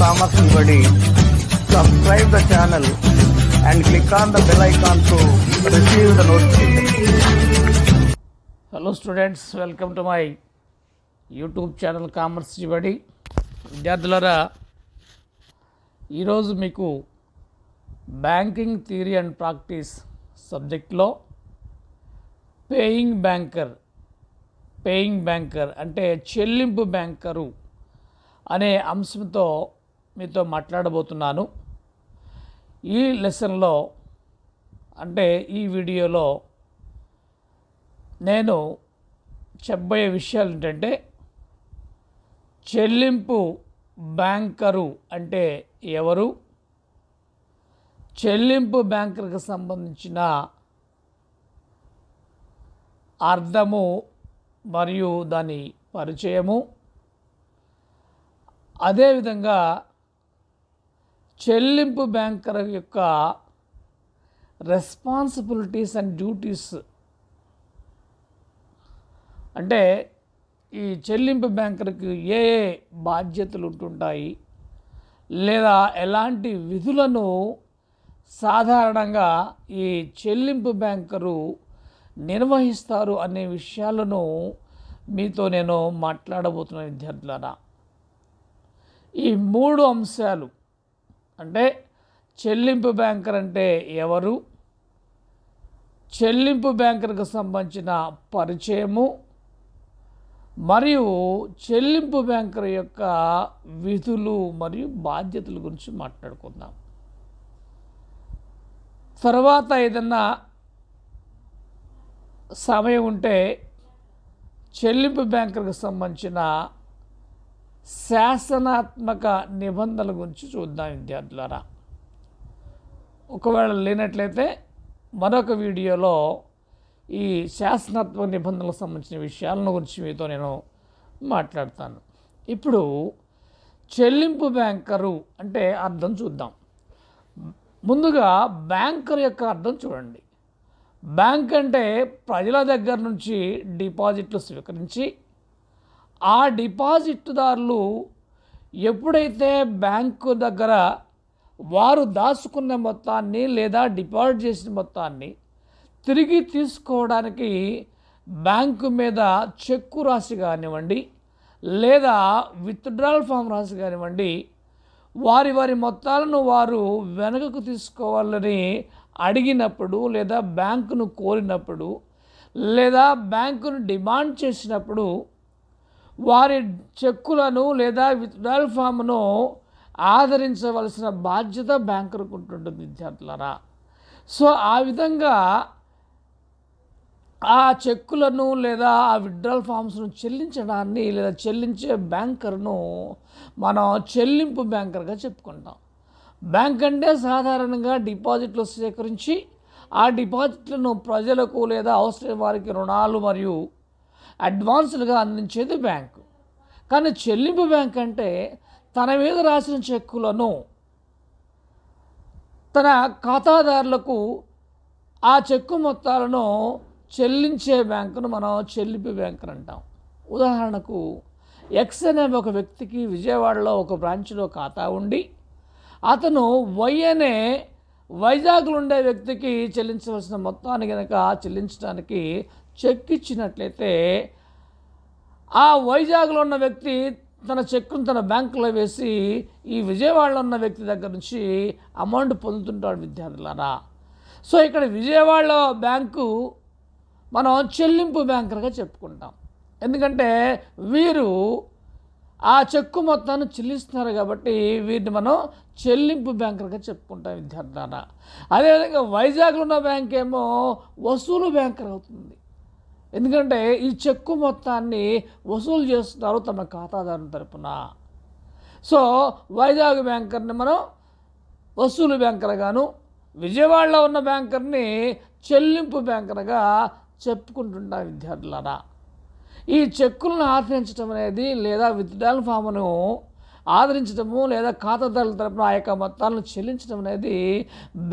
commerce బడి subscribe the channel and click on the bell icon to receive the notification hello students welcome to my YouTube channel commerce బడి విద్యార్థులరా ఈరోజు మీకు banking theory and practice సబ్జెక్ట్లో paying banker paying banker అంటే చెల్లింపు banker అనే అంశంతో మీతో మాట్లాడబోతున్నాను ఈ లెసన్లో అంటే ఈ వీడియోలో నేను చెప్పబోయే విషయాలు ఏంటంటే చెల్లింపు బ్యాంకరు అంటే ఎవరు చెల్లింపు బ్యాంకర్కి సంబంధించిన అర్థము మరియు దాని పరిచయము అదేవిధంగా చెల్లింపు బ్యాంకర్ యొక్క రెస్పాన్సిబిలిటీస్ అండ్ డ్యూటీస్ అంటే ఈ చెల్లింపు బ్యాంకర్కి ఏ ఏ బాధ్యతలు ఉంటుంటాయి లేదా ఎలాంటి విధులను సాధారణంగా ఈ చెల్లింపు బ్యాంకరు నిర్వహిస్తారు అనే విషయాలను మీతో నేను మాట్లాడబోతున్న విద్యార్థులరా ఈ మూడు అంశాలు అంటే చెల్లింపు బ్యాంకర్ అంటే ఎవరు చెల్లింపు బ్యాంకర్కు సంబంధించిన పరిచయము మరియు చెల్లింపు బ్యాంకర్ యొక్క విధులు మరియు బాధ్యతల గురించి మాట్లాడుకుందాం తర్వాత ఏదన్నా సమయం ఉంటే చెల్లింపు బ్యాంకర్కి సంబంధించిన శాసనాత్మక నిబంధనల గురించి చూద్దాం విద్యార్థులారా ఒకవేళ లేనట్లయితే మరొక వీడియోలో ఈ శాసనాత్మక నిబంధనలకు సంబంధించిన విషయాలను గురించి మీతో నేను మాట్లాడతాను ఇప్పుడు చెల్లింపు బ్యాంకరు అంటే అర్థం చూద్దాం ముందుగా బ్యాంకర్ యొక్క అర్థం చూడండి బ్యాంక్ అంటే ప్రజల దగ్గర నుంచి డిపాజిట్లు స్వీకరించి ఆ డిపాజిట్దారులు ఎప్పుడైతే బ్యాంకు దగ్గర వారు దాచుకున్న మొత్తాన్ని లేదా డిపాజిట్ చేసిన మొత్తాన్ని తిరిగి తీసుకోవడానికి బ్యాంకు మీద చెక్కు రాసి కానివ్వండి లేదా విత్డ్రాల్ ఫామ్ రాసి కానివ్వండి వారి వారి మొత్తాలను వారు వెనకకు తీసుకోవాలని అడిగినప్పుడు లేదా బ్యాంకును కోరినప్పుడు లేదా బ్యాంకును డిమాండ్ చేసినప్పుడు వారి చెక్కులను లేదా విత్డ్రాయల్ ఫామ్ను ఆదరించవలసిన బాధ్యత బ్యాంకర్కు ఉంటుంటుంది విద్యార్థులరా సో ఆ విధంగా ఆ చెక్కులను లేదా ఆ విడ్రాల్ ఫామ్స్ను చెల్లించడాన్ని లేదా చెల్లించే బ్యాంకర్ను మనం చెల్లింపు బ్యాంకర్గా చెప్పుకుంటాం బ్యాంక్ అంటే సాధారణంగా డిపాజిట్లు సేకరించి ఆ డిపాజిట్లను ప్రజలకు లేదా అవసరం వారికి రుణాలు మరియు అడ్వాన్సులుగా అందించేది బ్యాంకు కానీ చెల్లింపు బ్యాంక్ అంటే తన మీద రాసిన చెక్కులను తన ఖాతాదారులకు ఆ చెక్కు మొత్తాలను చెల్లించే బ్యాంకును మనం చెల్లింపు అని అంటాం ఉదాహరణకు ఎక్స్ అనే ఒక వ్యక్తికి విజయవాడలో ఒక బ్రాంచ్లో ఖాతా ఉండి అతను వై అనే వైజాగ్లో ఉండే వ్యక్తికి చెల్లించవలసిన మొత్తాన్ని కనుక చెల్లించడానికి చెక్ ఇచ్చినట్లయితే ఆ వైజాగ్లో ఉన్న వ్యక్తి తన చెక్కును తన బ్యాంకులో వేసి ఈ విజయవాడలో ఉన్న వ్యక్తి దగ్గర నుంచి అమౌంట్ పొందుతుంటాడు విద్యార్థులారా సో ఇక్కడ విజయవాడలో బ్యాంకు మనం చెల్లింపు బ్యాంకర్గా చెప్పుకుంటాం ఎందుకంటే వీరు ఆ చెక్కు మొత్తాన్ని చెల్లిస్తున్నారు కాబట్టి వీటిని మనం చెల్లింపు బ్యాంకర్గా చెప్పుకుంటాం విద్యార్థులారా అదేవిధంగా వైజాగ్లో ఉన్న బ్యాంక్ ఏమో వసూలు బ్యాంకర్ అవుతుంది ఎందుకంటే ఈ చెక్కు మొత్తాన్ని వసూలు చేస్తున్నారు తమ ఖాతాదారుని తరపున సో వైజాగ్ బ్యాంకర్ని మనం వసూలు బ్యాంకర్గాను విజయవాడలో ఉన్న బ్యాంకర్ని చెల్లింపు బ్యాంకర్గా చెప్పుకుంటుంటాం విద్యార్థులారా ఈ చెక్కులను ఆదరించడం అనేది లేదా విత్డ్రాల్ ఫామ్ను ఆదరించడము లేదా ఖాతాదారుల తరపున ఆ యొక్క మొత్తాలను చెల్లించడం అనేది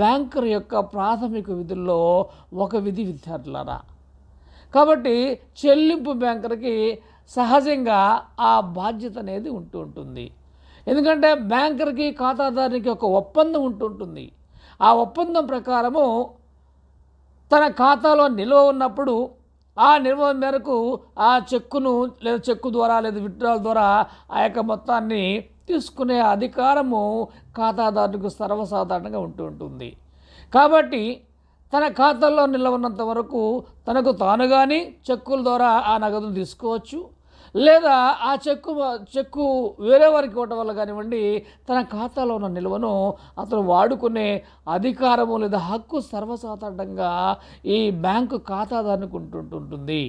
బ్యాంకర్ యొక్క ప్రాథమిక విధుల్లో ఒక విధి విద్యార్థులారా కాబట్టి చెల్లింపు బ్యాంకర్కి సహజంగా ఆ బాధ్యత అనేది ఉంటూ ఉంటుంది ఎందుకంటే బ్యాంకర్కి ఖాతాదారునికి ఒక ఒప్పందం ఉంటుంటుంది ఆ ఒప్పందం ప్రకారము తన ఖాతాలో నిల్వ ఉన్నప్పుడు ఆ నిల్వ మేరకు ఆ చెక్కును లేదా చెక్కు ద్వారా లేదా విత్డ్రాల్ ద్వారా ఆ యొక్క మొత్తాన్ని తీసుకునే అధికారము ఖాతాదారునికి సర్వసాధారణంగా ఉంటూ ఉంటుంది కాబట్టి తన ఖాతాల్లో నిలవన్నంత వరకు తనకు తాను కానీ చెక్కుల ద్వారా ఆ నగదును తీసుకోవచ్చు లేదా ఆ చెక్కు చెక్కు వేరే వారికి ఇవ్వటం వల్ల కానివ్వండి తన ఖాతాలో ఉన్న నిల్వను అతను వాడుకునే అధికారము లేదా హక్కు సర్వసాధారణంగా ఈ బ్యాంకు ఖాతాదారునికి ఉంటుంటుంటుంది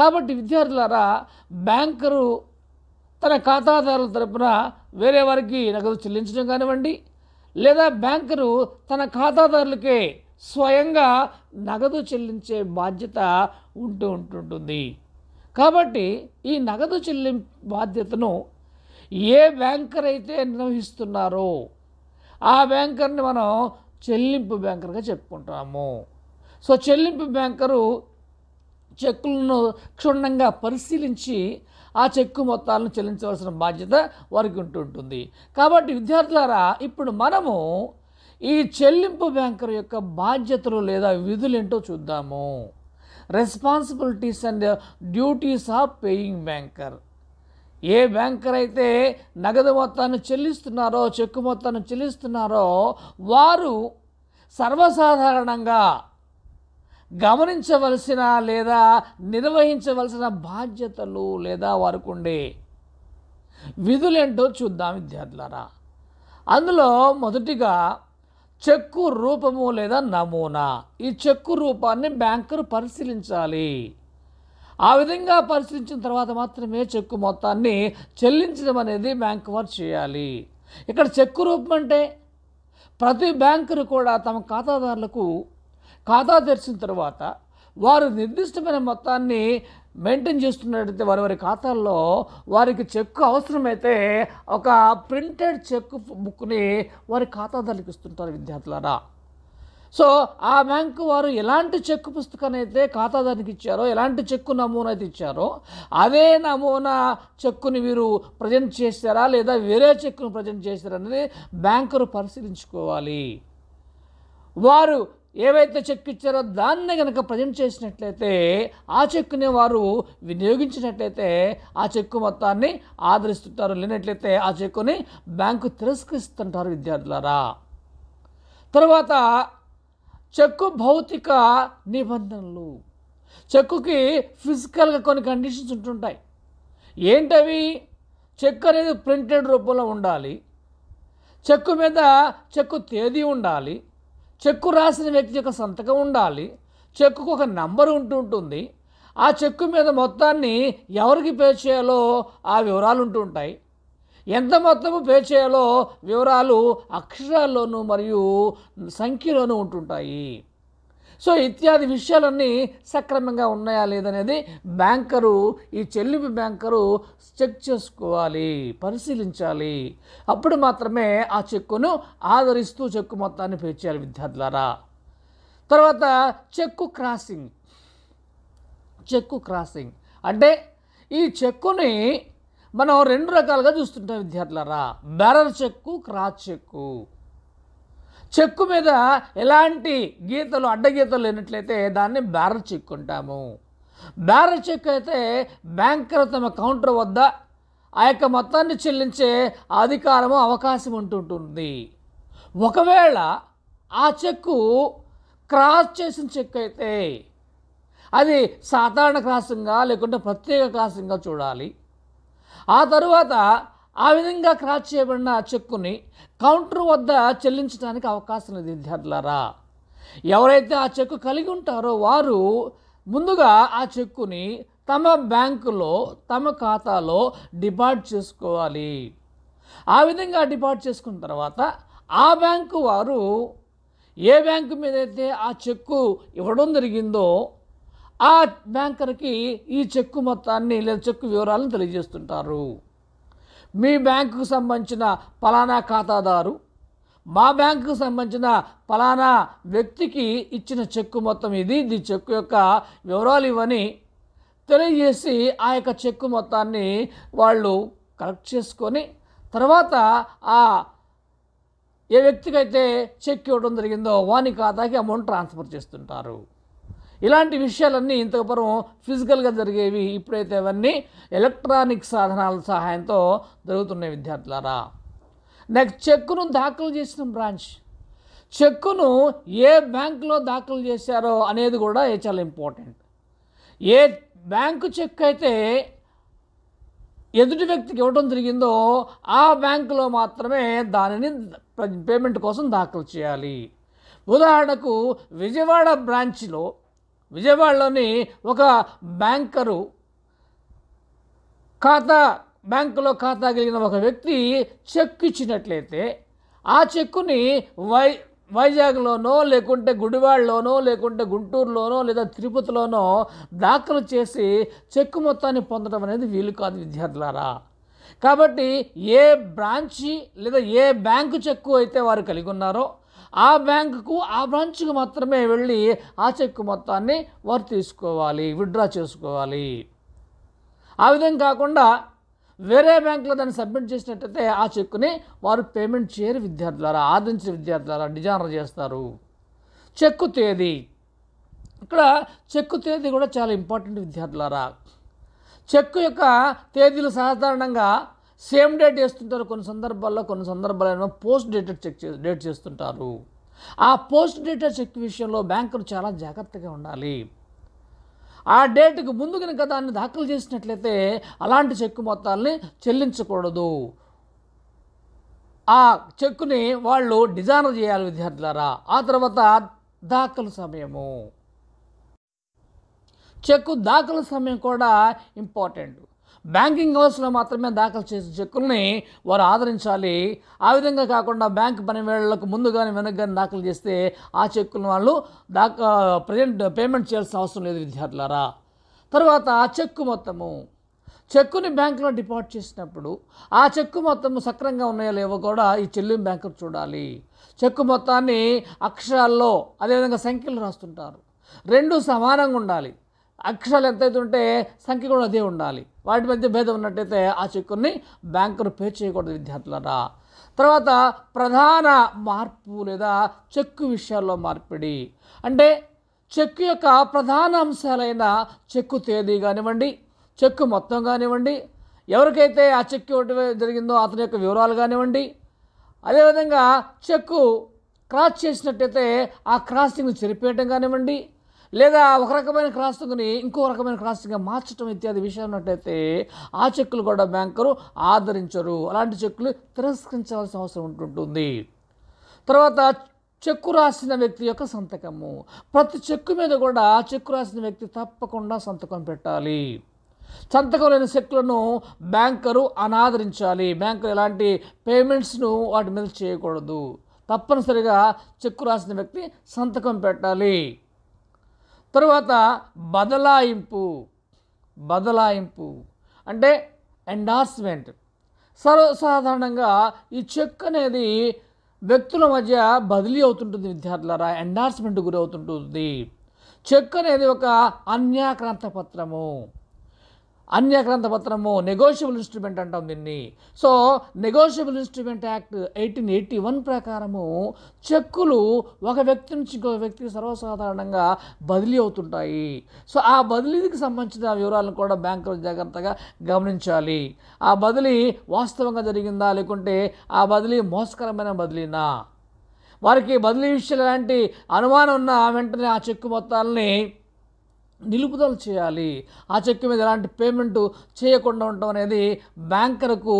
కాబట్టి విద్యార్థులారా బ్యాంకరు తన ఖాతాదారుల తరపున వేరే వారికి నగదు చెల్లించడం కానివ్వండి లేదా బ్యాంకరు తన ఖాతాదారులకే స్వయంగా నగదు చెల్లించే బాధ్యత ఉంటూ ఉంటుంటుంది కాబట్టి ఈ నగదు చెల్లి బాధ్యతను ఏ బ్యాంకర్ అయితే నిర్వహిస్తున్నారో ఆ బ్యాంకర్ని మనం చెల్లింపు బ్యాంకర్గా చెప్పుకుంటాము సో చెల్లింపు బ్యాంకరు చెక్కులను క్షుణ్ణంగా పరిశీలించి ఆ చెక్కు మొత్తాలను చెల్లించవలసిన బాధ్యత వారికి ఉంటుంటుంది కాబట్టి విద్యార్థులారా ఇప్పుడు మనము ఈ చెల్లింపు బ్యాంకర్ యొక్క బాధ్యతలు లేదా విధులేంటో చూద్దాము responsibilities and duties of paying banker ఏ బ్యాంకర్ అయితే నగదు మొత్తాన్ని చెల్లిస్తున్నారో చెక్కు మొత్తాన్ని చెల్లిస్తున్నారో వారు సర్వసాధారణంగా గమనించవలసిన లేదా నిర్వహించవలసిన బాధ్యతలు లేదా వారికి ఉండే విధులేంటో చూద్దాం విద్యార్థులారా అందులో మొదటిగా చెక్కు రూపము లేదా నమూనా ఈ చెక్కు రూపాన్ని బ్యాంకరు పరిశీలించాలి ఆ విధంగా పరిశీలించిన తర్వాత మాత్రమే చెక్కు మొత్తాన్ని చెల్లించడం అనేది బ్యాంకు వారు చేయాలి ఇక్కడ చెక్కు రూపం అంటే ప్రతి బ్యాంకరు కూడా తమ ఖాతాదారులకు ఖాతా తెరిచిన తర్వాత వారు నిర్దిష్టమైన మొత్తాన్ని మెయింటైన్ చేస్తున్నట్టయితే వారి వారి ఖాతాల్లో వారికి చెక్కు అవసరమైతే ఒక ప్రింటెడ్ చెక్కు బుక్ని వారి ఖాతాదారులకు ఇస్తుంటారు విద్యార్థులారా సో ఆ బ్యాంకు వారు ఎలాంటి చెక్కు పుస్తకాన్ని అయితే ఖాతాదారునికి ఇచ్చారో ఎలాంటి చెక్కు నమూనా అయితే ఇచ్చారో అదే నమూనా చెక్కుని వీరు ప్రజెంట్ చేశారా లేదా వేరే చెక్కును ప్రజెంట్ చేశారా అనేది బ్యాంకరు పరిశీలించుకోవాలి వారు ఏవైతే చెక్ ఇచ్చారో దాన్ని కనుక ప్రజెంట్ చేసినట్లయితే ఆ చెక్కుని వారు వినియోగించినట్లయితే ఆ చెక్కు మొత్తాన్ని ఆదరిస్తుంటారు లేనట్లయితే ఆ చెక్కుని బ్యాంకు తిరస్కరిస్తుంటారు విద్యార్థులారా తర్వాత చెక్కు భౌతిక నిబంధనలు చెక్కుకి ఫిజికల్గా కొన్ని కండిషన్స్ ఉంటుంటాయి ఏంటవి చెక్ అనేది ప్రింటెడ్ రూపంలో ఉండాలి చెక్కు మీద చెక్కు తేదీ ఉండాలి చెక్కు రాసిన వ్యక్తి యొక్క సంతకం ఉండాలి చెక్కుకు ఒక నంబర్ ఉంటుంటుంది ఆ చెక్కు మీద మొత్తాన్ని ఎవరికి పే చేయాలో ఆ వివరాలు ఉంటుంటాయి ఎంత మొత్తము పే చేయాలో వివరాలు అక్షరాల్లోనూ మరియు సంఖ్యలోనూ ఉంటుంటాయి సో ఇత్యాది విషయాలన్నీ సక్రమంగా ఉన్నాయా లేదనేది బ్యాంకరు ఈ చెల్లింపు బ్యాంకరు చెక్ చేసుకోవాలి పరిశీలించాలి అప్పుడు మాత్రమే ఆ చెక్కును ఆదరిస్తూ చెక్కు మొత్తాన్ని పే చేయాలి విద్యార్థులారా తర్వాత చెక్కు క్రాసింగ్ చెక్కు క్రాసింగ్ అంటే ఈ చెక్కుని మనం రెండు రకాలుగా చూస్తుంటాం విద్యార్థులారా బ్యారర్ చెక్కు క్రాస్ చెక్కు చెక్కు మీద ఎలాంటి గీతలు అడ్డగీతలు లేనట్లయితే దాన్ని బ్యారర్ చెక్ అంటాము బ్యారర్ చెక్ అయితే బ్యాంకర్ తమ కౌంటర్ వద్ద ఆ యొక్క మొత్తాన్ని చెల్లించే అధికారము అవకాశం ఉంటుంటుంది ఒకవేళ ఆ చెక్కు క్రాస్ చేసిన చెక్ అయితే అది సాధారణ క్రాసింగా లేకుంటే ప్రత్యేక క్రాసింగ్గా చూడాలి ఆ తరువాత ఆ విధంగా క్రాస్ చేయబడిన చెక్కుని కౌంటర్ వద్ద చెల్లించడానికి అవకాశం లేదు విద్యార్థులారా ఎవరైతే ఆ చెక్కు కలిగి ఉంటారో వారు ముందుగా ఆ చెక్కుని తమ బ్యాంకులో తమ ఖాతాలో డిపాజిట్ చేసుకోవాలి ఆ విధంగా డిపాజిట్ చేసుకున్న తర్వాత ఆ బ్యాంకు వారు ఏ బ్యాంకు మీద అయితే ఆ చెక్కు ఇవ్వడం జరిగిందో ఆ బ్యాంకర్కి ఈ చెక్కు మొత్తాన్ని లేదా చెక్కు వివరాలను తెలియజేస్తుంటారు మీ బ్యాంకుకు సంబంధించిన ఫలానా ఖాతాదారు మా బ్యాంకుకు సంబంధించిన ఫలానా వ్యక్తికి ఇచ్చిన చెక్కు మొత్తం ఇది ఇది చెక్కు యొక్క వివరాలు ఇవని తెలియజేసి ఆ యొక్క చెక్కు మొత్తాన్ని వాళ్ళు కలెక్ట్ చేసుకొని తర్వాత ఆ ఏ వ్యక్తికైతే చెక్ ఇవ్వడం జరిగిందో వాని ఖాతాకి అమౌంట్ ట్రాన్స్ఫర్ చేస్తుంటారు ఇలాంటి విషయాలన్నీ ఇంతకుపురం ఫిజికల్గా జరిగేవి ఇప్పుడైతే అవన్నీ ఎలక్ట్రానిక్ సాధనాల సహాయంతో జరుగుతున్నాయి విద్యార్థులారా నెక్స్ట్ చెక్కును దాఖలు చేసిన బ్రాంచ్ చెక్కును ఏ బ్యాంకులో దాఖలు చేశారో అనేది కూడా చాలా ఇంపార్టెంట్ ఏ బ్యాంకు చెక్ అయితే ఎదుటి వ్యక్తికి ఇవ్వడం జరిగిందో ఆ బ్యాంకులో మాత్రమే దానిని పేమెంట్ కోసం దాఖలు చేయాలి ఉదాహరణకు విజయవాడ బ్రాంచ్లో విజయవాడలోని ఒక బ్యాంకరు ఖాతా బ్యాంకులో ఖాతా కలిగిన ఒక వ్యక్తి చెక్ ఇచ్చినట్లయితే ఆ చెక్కుని వై వైజాగ్లోనో లేకుంటే గుడివాడలోనో లేకుంటే గుంటూరులోనో లేదా తిరుపతిలోనో దాఖలు చేసి చెక్కు మొత్తాన్ని పొందడం అనేది వీలు కాదు విద్యార్థులారా కాబట్టి ఏ బ్రాంచి లేదా ఏ బ్యాంకు చెక్కు అయితే వారు కలిగి ఉన్నారో ఆ బ్యాంకుకు ఆ బ్రాంచ్కు మాత్రమే వెళ్ళి ఆ చెక్కు మొత్తాన్ని వారు తీసుకోవాలి విత్డ్రా చేసుకోవాలి ఆ విధంగా కాకుండా వేరే బ్యాంకులో దాన్ని సబ్మిట్ చేసినట్టయితే ఆ చెక్కుని వారు పేమెంట్ చేయరు విద్యార్థుల ద్వారా విద్యార్థులారా విద్యార్థుల ద్వారా డిజైనర్ చేస్తారు చెక్కు తేదీ ఇక్కడ చెక్కు తేదీ కూడా చాలా ఇంపార్టెంట్ విద్యార్థులారా చెక్కు యొక్క తేదీలు సాధారణంగా సేమ్ డేట్ వేస్తుంటారు కొన్ని సందర్భాల్లో కొన్ని సందర్భాలైనా పోస్ట్ డేటెడ్ చెక్ చే డేట్ చేస్తుంటారు ఆ పోస్ట్ డేటెడ్ చెక్ విషయంలో బ్యాంకులు చాలా జాగ్రత్తగా ఉండాలి ఆ డేట్కి ముందు కనుక దాన్ని దాఖలు చేసినట్లయితే అలాంటి చెక్కు మొత్తాన్ని చెల్లించకూడదు ఆ చెక్కుని వాళ్ళు డిజైన్ చేయాలి విద్యార్థులారా ఆ తర్వాత దాఖలు సమయము చెక్కు దాఖలు సమయం కూడా ఇంపార్టెంట్ బ్యాంకింగ్ హౌస్లో మాత్రమే దాఖలు చేసే చెక్కుల్ని వారు ఆదరించాలి ఆ విధంగా కాకుండా బ్యాంక్ పని వేళలకు ముందు కానీ వెనక్కి కానీ దాఖలు చేస్తే ఆ చెక్కులను వాళ్ళు దాకా ప్రజెంట్ పేమెంట్ చేయాల్సిన అవసరం లేదు విద్యార్థులారా తర్వాత ఆ చెక్కు మొత్తము చెక్కుని బ్యాంకులో డిపాజిట్ చేసినప్పుడు ఆ చెక్కు మొత్తము సక్రంగా ఉన్నాయో లేవో కూడా ఈ చెల్లింపు బ్యాంకు చూడాలి చెక్కు మొత్తాన్ని అక్షరాల్లో అదేవిధంగా సంఖ్యలు రాస్తుంటారు రెండు సమానంగా ఉండాలి అక్షరాలు ఎంతైతే ఉంటే సంఖ్య కూడా అదే ఉండాలి వాటి మధ్య భేదం ఉన్నట్టయితే ఆ చెక్కుని బ్యాంకులు పే చేయకూడదు విద్యార్థులరా తర్వాత ప్రధాన మార్పు లేదా చెక్కు విషయాల్లో మార్పిడి అంటే చెక్కు యొక్క ప్రధాన అంశాలైన చెక్కు తేదీ కానివ్వండి చెక్కు మొత్తం కానివ్వండి ఎవరికైతే ఆ చెక్కు ఇవ్వటం జరిగిందో అతని యొక్క వివరాలు కానివ్వండి అదేవిధంగా చెక్కు క్రాస్ చేసినట్టయితే ఆ క్రాసింగ్ చెరిపేయటం కానివ్వండి లేదా ఒక రకమైన క్రాసింగ్ని ఇంకో రకమైన క్రాసింగ్గా మార్చడం ఇత్యాది విషయం ఉన్నట్టయితే ఆ చెక్కులు కూడా బ్యాంకరు ఆదరించరు అలాంటి చెక్కులు తిరస్కరించాల్సిన అవసరం ఉంటుంటుంది తర్వాత చెక్కు రాసిన వ్యక్తి యొక్క సంతకము ప్రతి చెక్కు మీద కూడా చెక్కు రాసిన వ్యక్తి తప్పకుండా సంతకం పెట్టాలి సంతకం లేని చెక్కులను బ్యాంకరు అనాదరించాలి బ్యాంకులు ఎలాంటి పేమెంట్స్ను వాటి మీద చేయకూడదు తప్పనిసరిగా చెక్కు రాసిన వ్యక్తి సంతకం పెట్టాలి తరువాత బదలాయింపు బదలాయింపు అంటే ఎండార్స్మెంట్ సర్వసాధారణంగా ఈ చెక్ అనేది వ్యక్తుల మధ్య బదిలీ అవుతుంటుంది విద్యార్థులారా ఎండార్స్మెంట్ గురి అవుతుంటుంది చెక్ అనేది ఒక అన్యాక్రాంత పత్రము అన్యగ్రంథ పత్రము నెగోషియబుల్ ఇన్స్ట్రుమెంట్ అంటాం దీన్ని so negotiable instrument act eighteen eighty one ప్రకారము చెక్కులు ఒక వ్యక్తి నుంచి ఇంకొక వ్యక్తికి సర్వసాధారణంగా బదిలీ అవుతుంటాయి సో ఆ బదిలీకి సంబంధించిన వివరాలను కూడా బ్యాంకులు జాగ్రత్తగా గమనించాలి ఆ బదిలీ వాస్తవంగా జరిగిందా లేకుంటే ఆ బదిలీ మోసకరమైన బదిలీనా వారికి బదిలీ విషయాలు లాంటి అనుమానం ఉన్న వెంటనే ఆ చెక్కు మొత్తాలని నిలుపుదల చేయాలి ఆ చెక్ మీద ఎలాంటి పేమెంట్ చేయకుండా ఉండటం అనేది బ్యాంకర్కు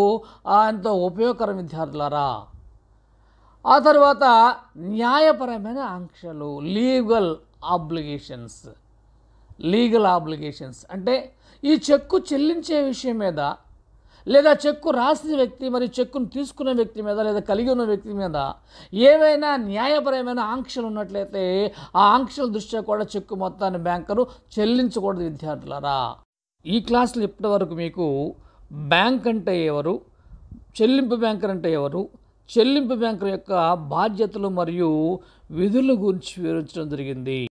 ఎంతో ఉపయోగకరం విద్యార్థులారా ఆ తర్వాత న్యాయపరమైన ఆంక్షలు లీగల్ ఆబ్లిగేషన్స్ లీగల్ ఆబ్లిగేషన్స్ అంటే ఈ చెక్కు చెల్లించే విషయం మీద లేదా చెక్కు రాసిన వ్యక్తి మరి చెక్కును తీసుకున్న వ్యక్తి మీద లేదా కలిగి ఉన్న వ్యక్తి మీద ఏవైనా న్యాయపరమైన ఆంక్షలు ఉన్నట్లయితే ఆ ఆంక్షల దృష్ట్యా కూడా చెక్కు మొత్తాన్ని బ్యాంకరు చెల్లించకూడదు విద్యార్థులారా ఈ క్లాసులు ఇప్పటి వరకు మీకు బ్యాంక్ అంటే ఎవరు చెల్లింపు బ్యాంకర్ అంటే ఎవరు చెల్లింపు బ్యాంకర్ యొక్క బాధ్యతలు మరియు విధుల గురించి వివరించడం జరిగింది